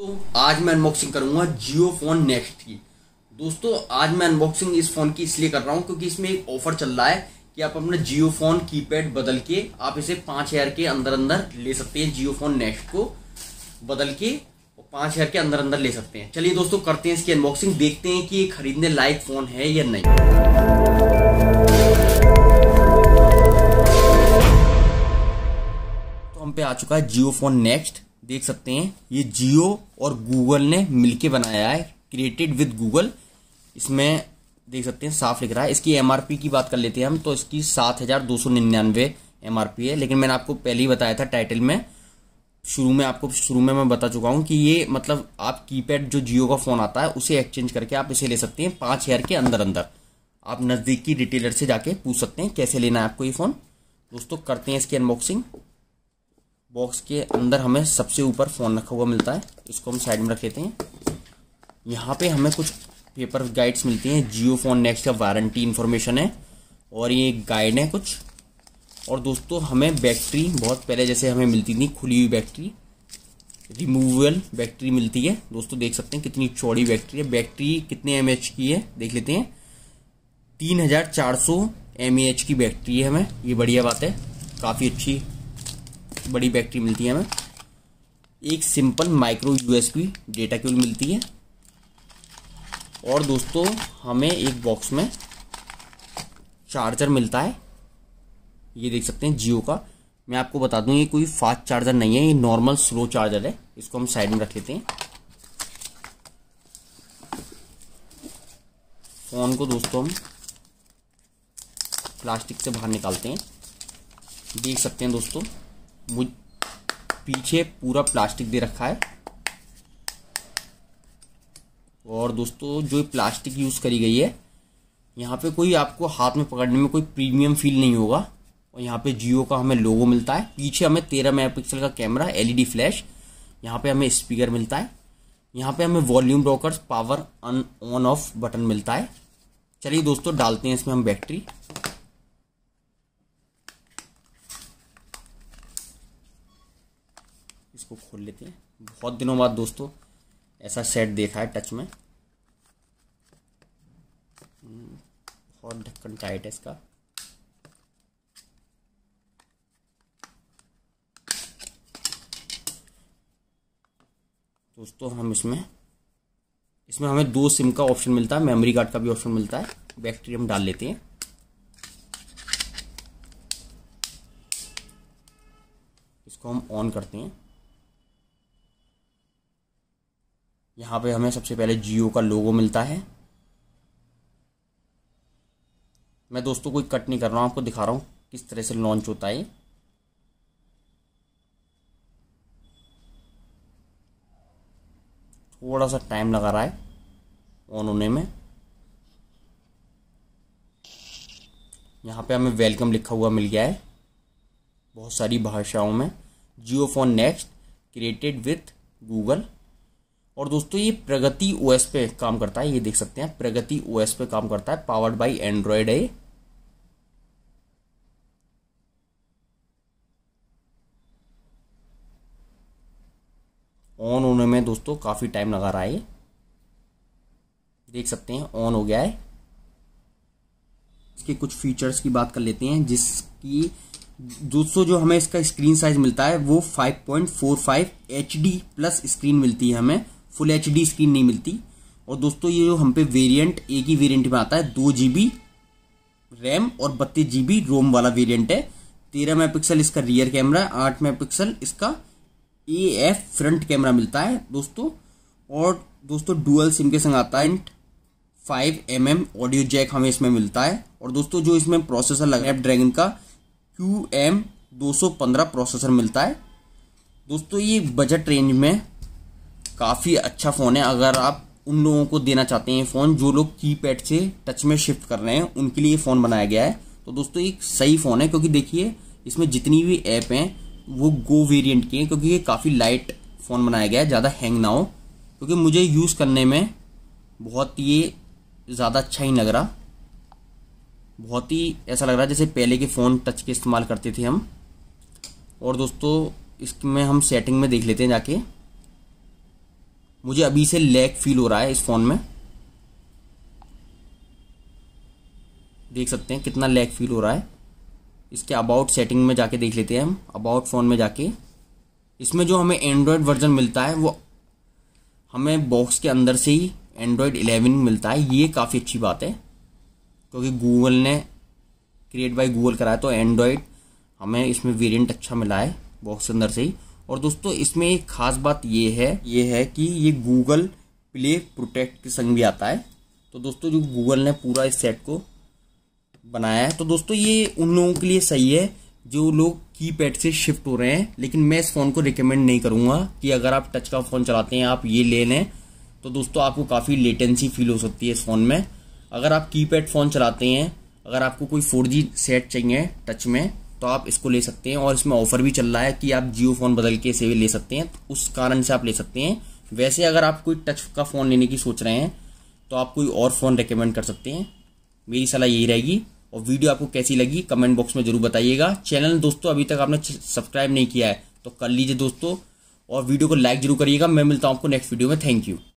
तो आज मैं अनबॉक्सिंग करूंगा जियो फोन नेक्स्ट की दोस्तों आज मैं अनबॉक्सिंग इस फ़ोन की इसलिए कर रहा हूं क्योंकि इसमें एक ऑफर चल रहा है कि आप अपना जियो फोन कीपैड बदल के आप इसे पांच हज़ार के अंदर अंदर ले सकते हैं जियो फोन नेक्स्ट को बदल के पांच हज़ार के अंदर अंदर ले सकते हैं चलिए दोस्तों करते हैं इसकी अनबॉक्सिंग देखते हैं कि ये खरीदने लायक फ़ोन है या नहीं तो हम पे आ चुका है जियो फोन नेक्स्ट देख सकते हैं ये जियो और गूगल ने मिलके बनाया है क्रिएटेड विद गूगल इसमें देख सकते हैं साफ लिख रहा है इसकी एमआरपी की बात कर लेते हैं हम तो इसकी सात हज़ार दो सौ निन्यानवे एम है लेकिन मैंने आपको पहले ही बताया था टाइटल में शुरू में आपको शुरू में मैं बता चुका हूं कि ये मतलब आप कीपैड जो जियो का फ़ोन आता है उसे एक्सचेंज करके आप इसे ले सकते हैं पांच हज़ार के अंदर अंदर आप नज़दीकी रिटेलर से जाके पूछ सकते हैं कैसे लेना है आपको ये फ़ोन दोस्तों करते हैं इसकी अनबॉक्सिंग बॉक्स के अंदर हमें सबसे ऊपर फ़ोन रखा हुआ मिलता है इसको हम साइड में रख लेते हैं यहाँ पे हमें कुछ पेपर गाइड्स मिलती हैं जियो फोन नेक्स्ट का वारंटी इन्फॉर्मेशन है और ये गाइड है कुछ और दोस्तों हमें बैटरी बहुत पहले जैसे हमें मिलती थी खुली हुई बैटरी रिमूवेबल बैटरी मिलती है दोस्तों देख सकते हैं कितनी चौड़ी बैटरी है बैटरी कितने एम की है देख लेते हैं तीन हज़ार चार सौ एम की बैटरी है हमें ये बढ़िया बात है काफ़ी अच्छी बड़ी बैटरी मिलती है हमें एक simple micro USB data cable मिलती है और दोस्तों हमें एक बॉक्स में चार्जर मिलता है ये देख सकते हैं जियो का मैं आपको बता दूं ये कोई फास्ट चार्जर नहीं है ये नॉर्मल स्लो चार्जर है इसको हम साइड में रख लेते हैं फ़ोन को दोस्तों हम प्लास्टिक से बाहर निकालते हैं देख सकते हैं दोस्तों मुझ पीछे पूरा प्लास्टिक दे रखा है और दोस्तों जो प्लास्टिक यूज़ करी गई है यहाँ पे कोई आपको हाथ में पकड़ने में कोई प्रीमियम फील नहीं होगा और यहाँ पे जियो का हमें लोगो मिलता है पीछे हमें तेरह मेगापिक्सल का कैमरा एलईडी फ्लैश यहाँ पे हमें स्पीकर मिलता है यहाँ पे हमें volume rocker power on off button मिलता है चलिए दोस्तों डालते हैं इसमें हम बैटरी इसको खोल लेते हैं बहुत दिनों बाद दोस्तों ऐसा सेट देखा है टच में हम्म, बहुत ढक्कन टाइट है इसका दोस्तों हम इसमें इसमें हमें दो सिम का ऑप्शन मिलता है मेमोरी कार्ड का भी ऑप्शन मिलता है बैटरी हम डाल लेते हैं इसको हम ऑन करते हैं यहाँ पे हमें सबसे पहले जियो का लोगो मिलता है मैं दोस्तों कोई कट नहीं कर रहा हूँ आपको दिखा रहा हूँ किस तरह से लॉन्च होता है थोड़ा सा टाइम लगा रहा है ऑन होने में यहाँ पे हमें वेलकम लिखा हुआ मिल गया है बहुत सारी भाषाओं में Jio phone next created with Google और दोस्तों ये प्रगति ओएस पे काम करता है ये देख सकते हैं प्रगति ओएस पे काम करता है पावर्ड बाय एंड्रॉयड है ऑन होने में दोस्तों काफ़ी टाइम लगा रहा है देख सकते हैं ऑन हो गया है इसके कुछ फीचर्स की बात कर लेते हैं जिसकी दोस्तों जो हमें इसका स्क्रीन साइज मिलता है वो 5.45 point four five H D plus screen मिलती है हमें फुल एच डी स्क्रीन नहीं मिलती और दोस्तों ये जो हम पे वेरिएंट एक ही वेरिएंट में आता है दो जीबी रैम और बत्तीस जीबी रोम वाला वेरिएंट है तेरह मेगापिक्सल इसका रियर कैमरा है आठ मेगापिक्सल इसका ए एफ फ्रंट कैमरा मिलता है दोस्तों और दोस्तों डुअल सिम के संग आता है five M M audio jack हमें इसमें मिलता है और दोस्तों जो इसमें प्रोसेसर लगा है ड्रैगन का क्यू एम दो सौ पंद्रह प्रोसेसर मिलता है दोस्तों ये बजट रेंज में काफ़ी अच्छा फ़ोन है अगर आप उन लोगों को देना चाहते हैं फ़ोन जो लोग कीपैड से टच में शिफ्ट कर रहे हैं उनके लिए फ़ोन बनाया गया है तो दोस्तों एक सही फ़ोन है क्योंकि देखिए इसमें जितनी भी ऐप हैं वो गो वेरिएंट की हैं क्योंकि ये काफ़ी लाइट फ़ोन बनाया गया है ज़्यादा हैंग ना हो क्योंकि मुझे यूज़ करने में बहुत ये ज़्यादा अच्छा ही लग रहा बहुत ही ऐसा लग रहा जैसे पहले के फ़ोन टच के इस्तेमाल करते थे हम और दोस्तों इसमें हम सेटिंग में देख लेते हैं जाके मुझे अभी से लैग फील हो रहा है इस फ़ोन में देख सकते हैं कितना लैग फील हो रहा है इसके अबाउट सेटिंग में जाके देख लेते हैं हम अबाउट फ़ोन में जाके इसमें जो हमें एंड्रॉयड वर्जन मिलता है वो हमें बॉक्स के अंदर से ही एंड्रॉयड 11 मिलता है ये काफ़ी अच्छी बात है क्योंकि गूगल ने क्रिएट बाय गूगल कराया तो एंड्रॉयड हमें इसमें वेरिएंट अच्छा मिला है बॉक्स के अंदर से ही और दोस्तों इसमें एक खास बात ये है ये है कि ये गूगल प्ले प्रोटेक्ट के संग भी आता है तो दोस्तों जो गूगल ने पूरा इस सेट को बनाया है तो दोस्तों ये उन लोगों के लिए सही है जो लोग कीपैड से शिफ्ट हो रहे हैं लेकिन मैं इस फ़ोन को रिकमेंड नहीं करूँगा कि अगर आप टच का फ़ोन चलाते हैं आप ये ले लें तो दोस्तों आपको काफ़ी लेटेंसी फील हो सकती है इस फ़ोन में अगर आप कीपैड फ़ोन चलाते हैं अगर आपको कोई फोर सेट चाहिए टच में तो आप इसको ले सकते हैं और इसमें ऑफर भी चल रहा है कि आप जियो फ़ोन बदल के इसे भी ले सकते हैं तो उस कारण से आप ले सकते हैं वैसे अगर आप कोई टच का फ़ोन लेने की सोच रहे हैं तो आप कोई और फ़ोन रिकमेंड कर सकते हैं मेरी सलाह यही रहेगी और वीडियो आपको कैसी लगी कमेंट बॉक्स में ज़रूर बताइएगा चैनल दोस्तों अभी तक आपने सब्सक्राइब नहीं किया है तो कर लीजिए दोस्तों और वीडियो को लाइक जरूर करिएगा मैं मिलता हूँ आपको नेक्स्ट वीडियो में थैंक यू